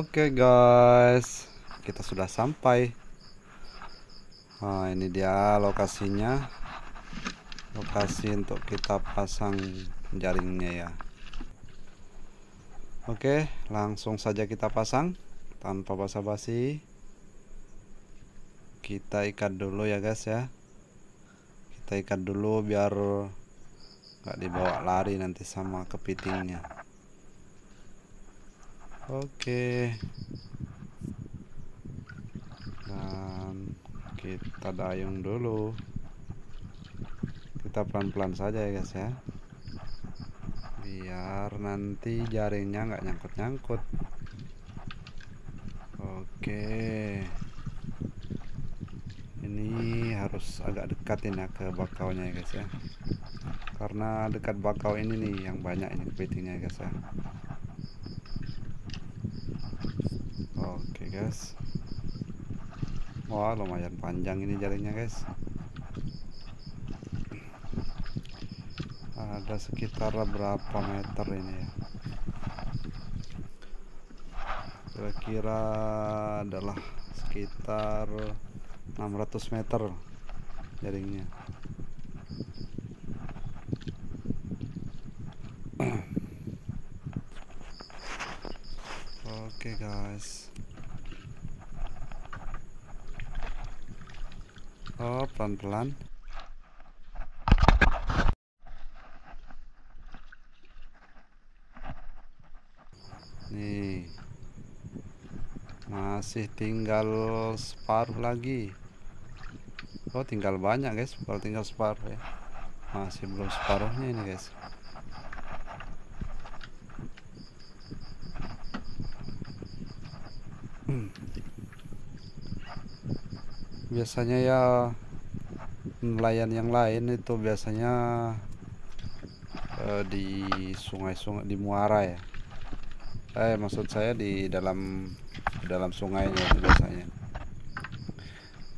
Oke okay guys, kita sudah sampai. Nah, ini dia lokasinya. Lokasi untuk kita pasang jaringnya ya. Oke, langsung saja kita pasang tanpa basa-basi. Kita ikat dulu ya guys ya. Kita ikat dulu biar nggak dibawa lari nanti sama kepitingnya. Oke. Dan kita dayung dulu. Kita pelan-pelan saja ya guys ya. Biar nanti jaringnya nggak nyangkut-nyangkut. Oke. Ini harus agak dekatin ya ke bakaunya ya guys ya. Karena dekat bakau ini nih yang banyak ini kepitingnya ya guys ya. guys wah lumayan panjang ini jaringnya guys ada sekitar berapa meter ini ya kira-kira adalah sekitar 600 meter jaringnya oke okay guys oh pelan-pelan nih masih tinggal separuh lagi oh tinggal banyak guys baru tinggal separuh ya masih belum separuhnya ini guys hmm biasanya ya nelayan yang lain itu biasanya uh, di sungai-sungai di muara ya eh maksud saya di dalam dalam sungainya biasanya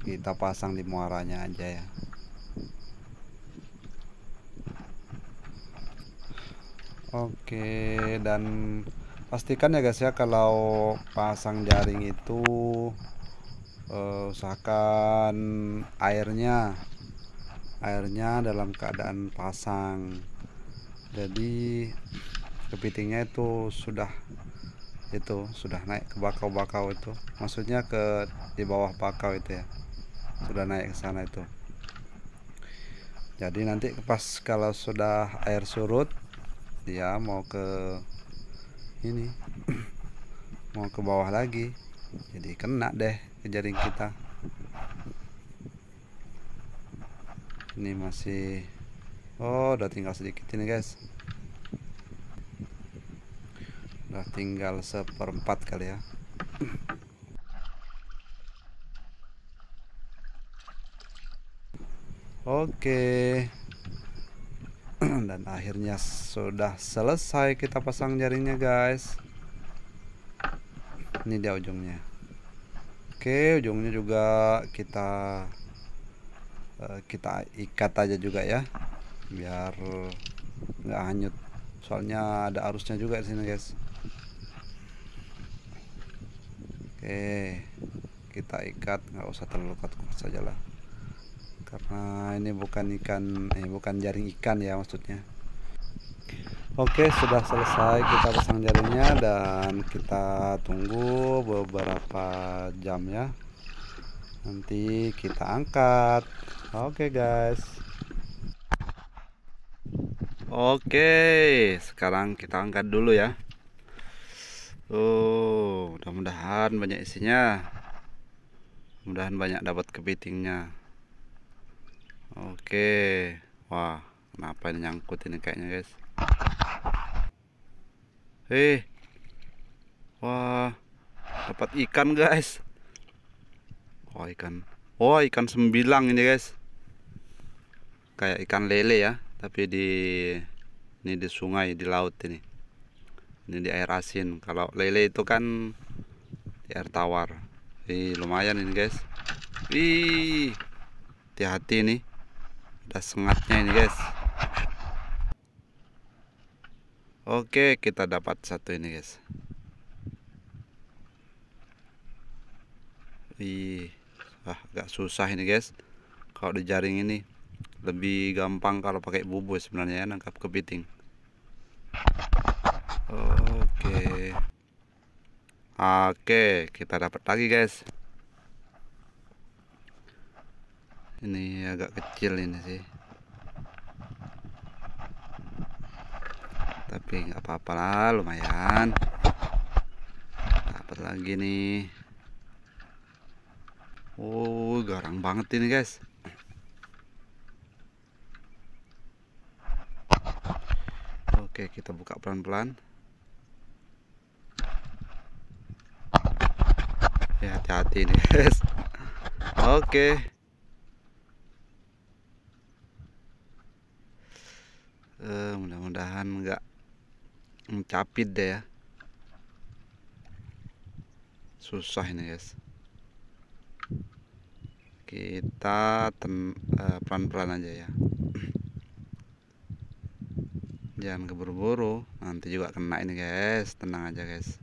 kita pasang di muaranya aja ya oke dan pastikan ya guys ya kalau pasang jaring itu uh, usahakan airnya airnya dalam keadaan pasang jadi kepitingnya itu sudah itu sudah naik ke bakau-bakau itu maksudnya ke di bawah bakau itu ya sudah naik ke sana itu jadi nanti pas kalau sudah air surut dia mau ke ini mau ke bawah lagi jadi kena deh ke jaring kita ini masih oh udah tinggal sedikit ini guys udah tinggal seperempat kali ya Oke Dan akhirnya sudah selesai kita pasang jaringnya guys Ini dia ujungnya Oke, ujungnya juga kita eh, kita ikat aja juga ya, biar nggak hanyut. Soalnya ada arusnya juga di sini guys. Oke, kita ikat nggak usah terlalu kuat-kuat saja lah, karena ini bukan ikan, eh bukan jaring ikan ya maksudnya. Oke sudah selesai kita pasang jarinya dan kita tunggu beberapa jam ya nanti kita angkat oke guys oke sekarang kita angkat dulu ya oh mudah-mudahan banyak isinya mudah-mudahan banyak dapat kepitingnya oke wah kenapa ini nyangkut ini kayaknya guys Eh. Wah. Dapat ikan, guys. Oh, ikan. Oh, ikan sembilang ini, guys. Kayak ikan lele ya, tapi di ini di sungai, di laut ini. Ini di air asin. Kalau lele itu kan di air tawar. Ih, lumayan ini, guys. Ih. Hati-hati nih. Ada sengatnya ini, guys. Oke, kita dapat satu ini, guys. Wih, ah, agak susah ini, guys. Kalau di jaring ini lebih gampang kalau pakai bubu sebenarnya ya, nangkap kepiting. Oke. Oke, kita dapat lagi, guys. Ini agak kecil ini sih. tapi nggak apa-apa lah lumayan dapat lagi nih oh garang banget ini guys oke kita buka pelan-pelan ya hati-hati nih guys oke uh, mudah-mudahan enggak mencapit deh ya. Susah ini guys. Kita eh, pelan-pelan uh, aja ya. Jangan keburu-buru, nanti juga kena ini guys. Tenang aja guys.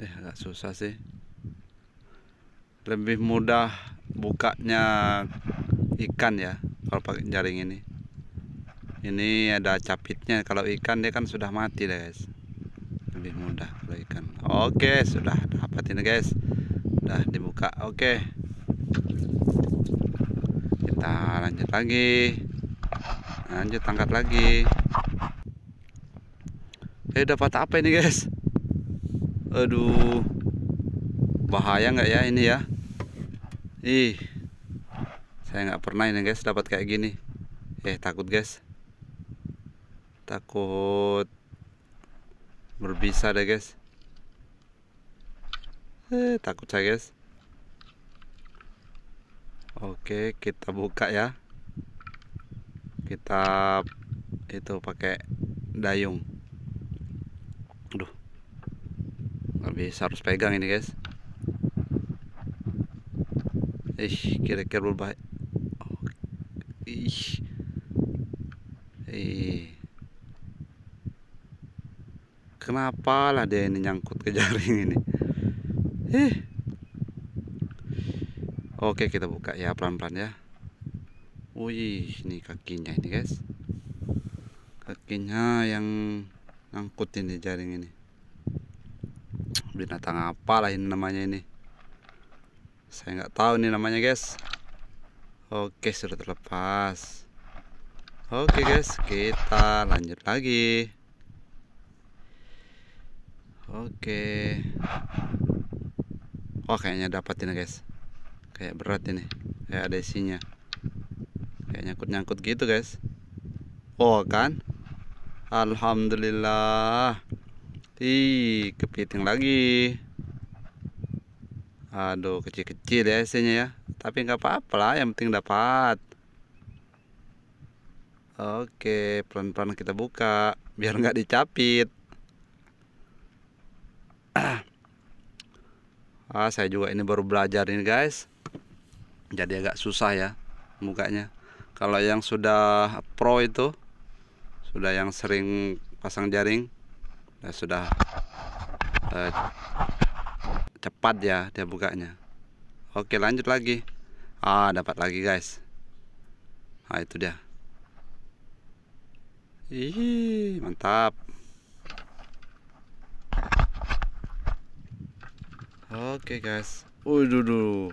eh agak susah sih lebih mudah bukanya ikan ya kalau pakai jaring ini ini ada capitnya kalau ikan dia kan sudah mati deh guys lebih mudah kalau ikan oke sudah dapat ini guys sudah dibuka oke kita lanjut lagi lanjut angkat lagi eh dapat apa ini guys aduh bahaya nggak ya ini ya ih saya nggak pernah ini guys dapat kayak gini eh takut guys takut berbisa deh guys eh takut saya guys oke kita buka ya kita itu pakai dayung aduh habis harus pegang ini guys oh, ih kira-kira berbahaya oh, ih ih kenapa lah dia ini nyangkut ke jaring ini eh oke kita buka ya pelan-pelan ya wih ini kakinya ini guys kakinya yang nyangkut ini jaring ini binatang apa lah ini namanya ini saya nggak tahu nih namanya guys oke sudah terlepas oke guys kita lanjut lagi oke oh kayaknya dapat ini guys kayak berat ini kayak ada isinya kayak nyangkut-nyangkut gitu guys oh kan Alhamdulillah Ih, kepiting lagi. Aduh, kecil-kecil ya isinya ya. Tapi nggak apa-apa lah, yang penting dapat. Oke, pelan-pelan kita buka biar nggak dicapit. Ah, saya juga ini baru belajar ini guys. Jadi agak susah ya mukanya. Kalau yang sudah pro itu, sudah yang sering pasang jaring, nah, sudah eh, cepat ya dia bukanya oke lanjut lagi ah dapat lagi guys ah itu dia ih mantap Oke guys. Waduh duh.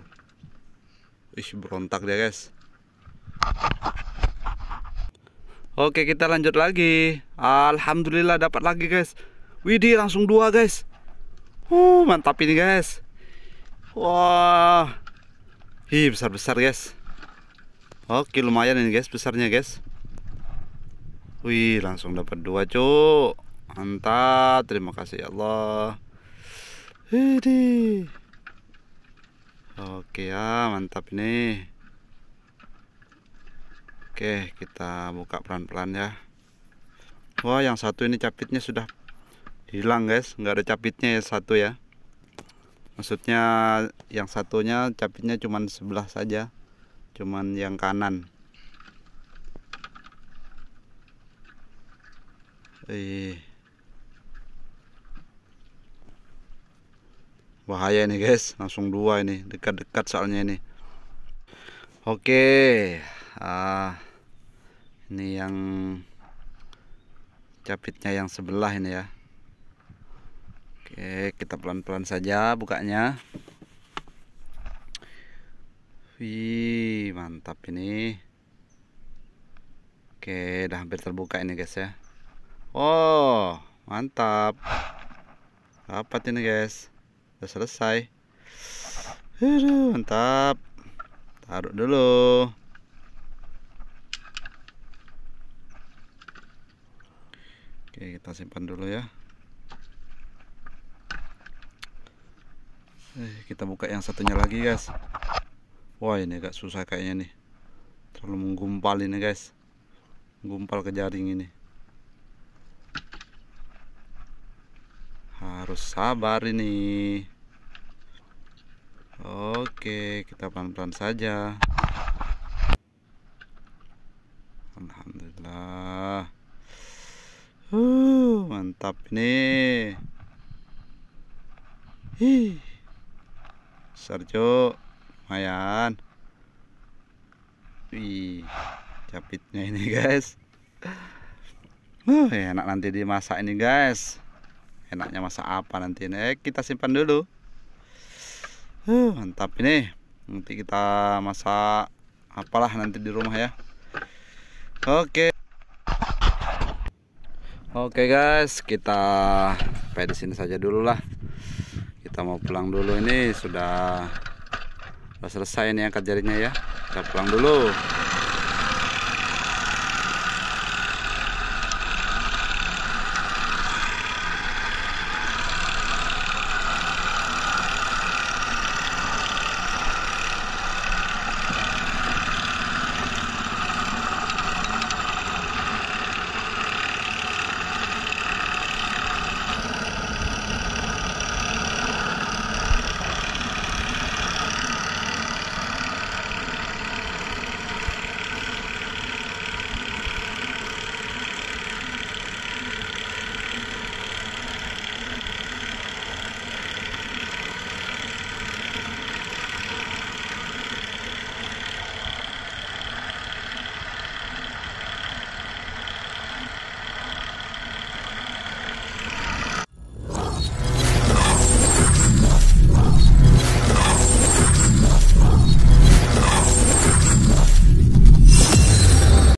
Ih berontak dia guys. Oke kita lanjut lagi. Alhamdulillah dapat lagi guys. Widih langsung dua guys. Uh, mantap ini guys. Wah. Hi besar-besar guys. Oke, lumayan ini guys besarnya guys. Wih, langsung dapat dua, Cuk. Mantap. Terima kasih ya Allah. Widih. Oke ya, mantap ini. Oke, kita buka pelan-pelan ya. Wah, yang satu ini capitnya sudah hilang guys nggak ada capitnya ya satu ya maksudnya yang satunya capitnya cuman sebelah saja cuman yang kanan Eh, bahaya ini guys langsung dua ini dekat-dekat soalnya ini oke ah ini yang capitnya yang sebelah ini ya Oke, kita pelan-pelan saja bukanya. Wih, mantap ini. Oke, udah hampir terbuka ini guys ya. Oh, mantap. Rapat ini guys. Sudah selesai. Aduh, mantap. Taruh dulu. Oke, kita simpan dulu ya. Eh, kita buka yang satunya lagi guys wah ini agak susah kayaknya nih terlalu menggumpal ini guys gumpal ke jaring ini harus sabar ini oke kita pelan-pelan saja Alhamdulillah uh, mantap nih Hih besar cuk lumayan wih capitnya ini guys uh, enak nanti dimasak ini guys enaknya masak apa nanti ini eh, kita simpan dulu uh, mantap ini nanti kita masak apalah nanti di rumah ya oke okay. oke okay guys kita sampai di sini saja dulu lah kita mau pulang dulu ini sudah, selesai nih angkat jarinya ya kita pulang dulu